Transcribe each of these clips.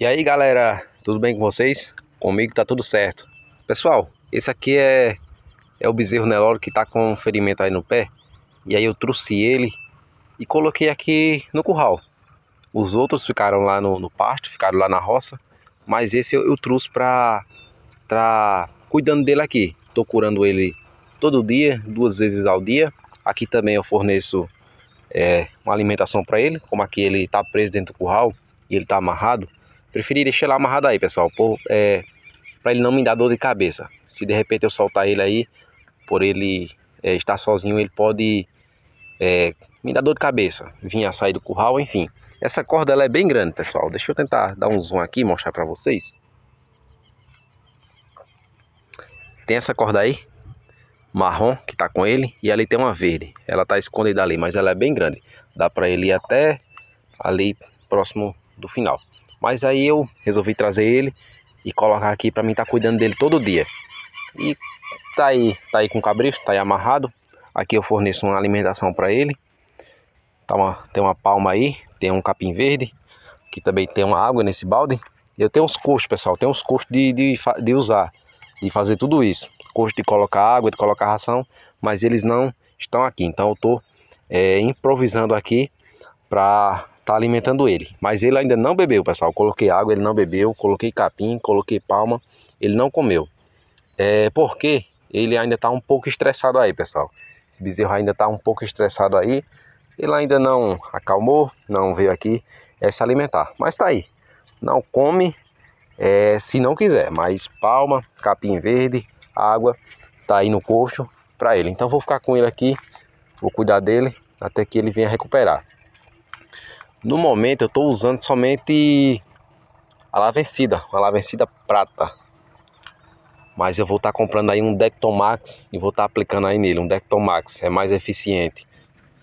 E aí galera, tudo bem com vocês? Comigo tá tudo certo. Pessoal, esse aqui é, é o bezerro Nelório que tá com um ferimento aí no pé. E aí eu trouxe ele e coloquei aqui no curral. Os outros ficaram lá no, no pasto, ficaram lá na roça. Mas esse eu, eu trouxe pra, pra cuidando dele aqui. Tô curando ele todo dia, duas vezes ao dia. Aqui também eu forneço é, uma alimentação para ele. Como aqui ele tá preso dentro do curral e ele tá amarrado Preferi deixar ele amarrado aí, pessoal, por, é, pra ele não me dar dor de cabeça. Se de repente eu soltar ele aí, por ele é, estar sozinho, ele pode é, me dar dor de cabeça. a sair do curral, enfim. Essa corda ela é bem grande, pessoal. Deixa eu tentar dar um zoom aqui e mostrar pra vocês. Tem essa corda aí, marrom que tá com ele e ali tem uma verde. Ela tá escondida ali, mas ela é bem grande. Dá para ele ir até ali próximo do final. Mas aí eu resolvi trazer ele e colocar aqui para mim estar tá cuidando dele todo dia. E tá aí, tá aí com o cabrito, tá aí amarrado. Aqui eu forneço uma alimentação para ele. Tá uma, tem uma palma aí, tem um capim verde. Aqui também tem uma água nesse balde. Eu tenho uns custos, pessoal, tenho uns custos de, de, de usar, de fazer tudo isso. Custo de colocar água, de colocar ração, mas eles não estão aqui. Então eu tô é, improvisando aqui para tá alimentando ele. Mas ele ainda não bebeu, pessoal. Coloquei água, ele não bebeu. Coloquei capim, coloquei palma, ele não comeu. É porque ele ainda tá um pouco estressado aí, pessoal. Esse bezerro ainda tá um pouco estressado aí. Ele ainda não acalmou, não veio aqui é, se alimentar. Mas tá aí. Não come é, se não quiser. Mas palma, capim verde, água, tá aí no coxo para ele. Então vou ficar com ele aqui, vou cuidar dele até que ele venha recuperar. No momento eu estou usando somente a lavencida, a lavencida prata. Mas eu vou estar tá comprando aí um Dectomax e vou estar tá aplicando aí nele. Um Dectomax é mais eficiente.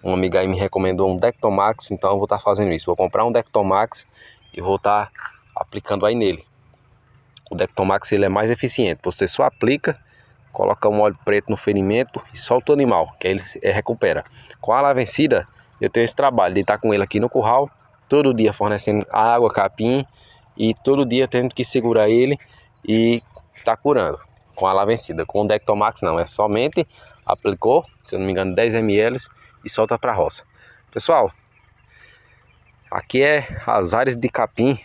Um amigo aí me recomendou um Dectomax, então eu vou estar tá fazendo isso. Vou comprar um Dectomax e vou estar tá aplicando aí nele. O Dectomax ele é mais eficiente. Você só aplica, coloca um óleo preto no ferimento e solta o animal, que aí ele é, recupera. Com a lavencida eu tenho esse trabalho de estar com ele aqui no curral, todo dia fornecendo água, capim e todo dia tendo que segurar ele e estar tá curando com a lá vencida. Com o Dectomax não, é somente aplicou, se eu não me engano, 10 ml e solta para a roça. Pessoal, aqui é as áreas de capim,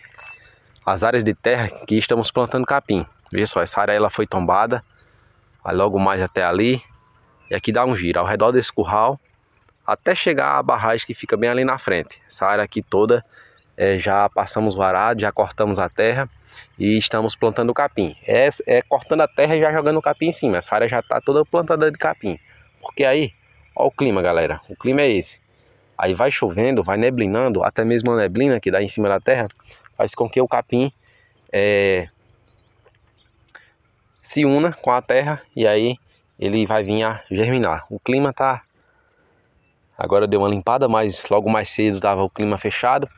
as áreas de terra que estamos plantando capim. Veja só, essa área ela foi tombada, aí logo mais até ali. E aqui dá um giro, ao redor desse curral até chegar à barragem que fica bem ali na frente. Essa área aqui toda é, já passamos o arado, já cortamos a terra e estamos plantando o capim. É, é cortando a terra e já jogando o capim em cima. Essa área já está toda plantada de capim. Porque aí, ó o clima, galera. O clima é esse. Aí vai chovendo, vai neblinando, até mesmo a neblina que dá em cima da terra, faz com que o capim é, se una com a terra e aí ele vai vir a germinar. O clima tá Agora deu uma limpada, mas logo mais cedo estava o clima fechado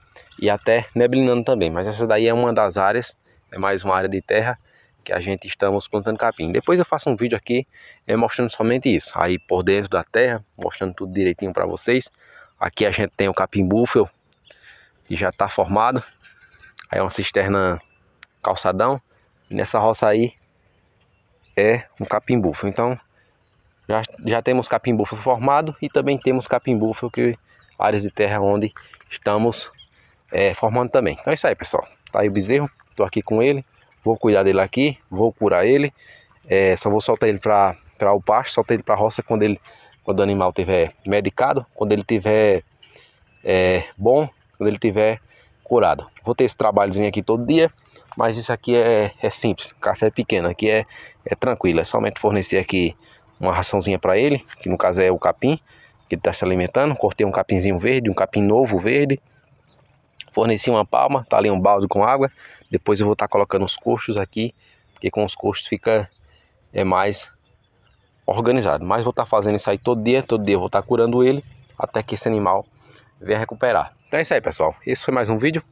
e até neblinando também. Mas essa daí é uma das áreas, é mais uma área de terra que a gente estamos plantando capim. Depois eu faço um vídeo aqui é, mostrando somente isso. Aí por dentro da terra, mostrando tudo direitinho para vocês. Aqui a gente tem o capim búfalo, que já está formado. Aí é uma cisterna calçadão. E nessa roça aí é um capim búfalo. Então já, já temos capim búfalo formado e também temos capim búfalo que áreas de terra onde estamos é, formando também. Então é isso aí, pessoal. Tá aí o bezerro, tô aqui com ele, vou cuidar dele aqui, vou curar ele. É, só vou soltar ele para o pasto, soltar ele para a roça quando ele quando o animal tiver medicado, quando ele tiver é, bom, quando ele tiver curado. Vou ter esse trabalhozinho aqui todo dia, mas isso aqui é, é simples, café pequeno, aqui é, é tranquilo, é somente fornecer aqui uma raçãozinha para ele, que no caso é o capim, que ele está se alimentando. Cortei um capinzinho verde, um capim novo verde. Forneci uma palma, tá ali um balde com água. Depois eu vou estar tá colocando os coxos aqui, porque com os coxos fica é mais organizado. Mas vou estar tá fazendo isso aí todo dia, todo dia eu vou estar tá curando ele até que esse animal venha recuperar. Então é isso aí, pessoal. Esse foi mais um vídeo.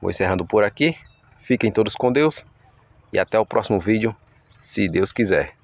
Vou encerrando por aqui. Fiquem todos com Deus e até o próximo vídeo, se Deus quiser.